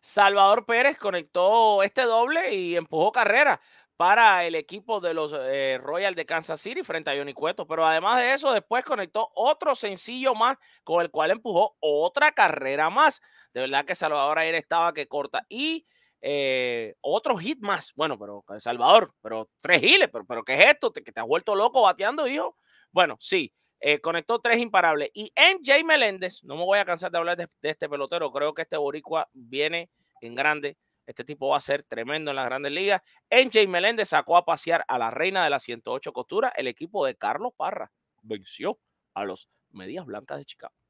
Salvador Pérez conectó este doble y empujó carrera para el equipo de los eh, Royal Royals de Kansas City frente a Johnny Cueto. Pero además de eso, después conectó otro sencillo más con el cual empujó otra carrera más. De verdad que Salvador ayer estaba que corta. Y eh, otro hit más. Bueno, pero Salvador, pero tres giles, pero, pero ¿qué es esto? te has vuelto loco bateando, hijo. Bueno, sí. Eh, conectó tres imparables. Y Jay Meléndez, no me voy a cansar de hablar de, este pelotero, creo que este boricua viene en grande. Este tipo va a ser tremendo en las grandes ligas. Jay Meléndez sacó a pasear a la reina de las 108 costuras. El equipo de Carlos Parra venció a los Medias Blancas de Chicago.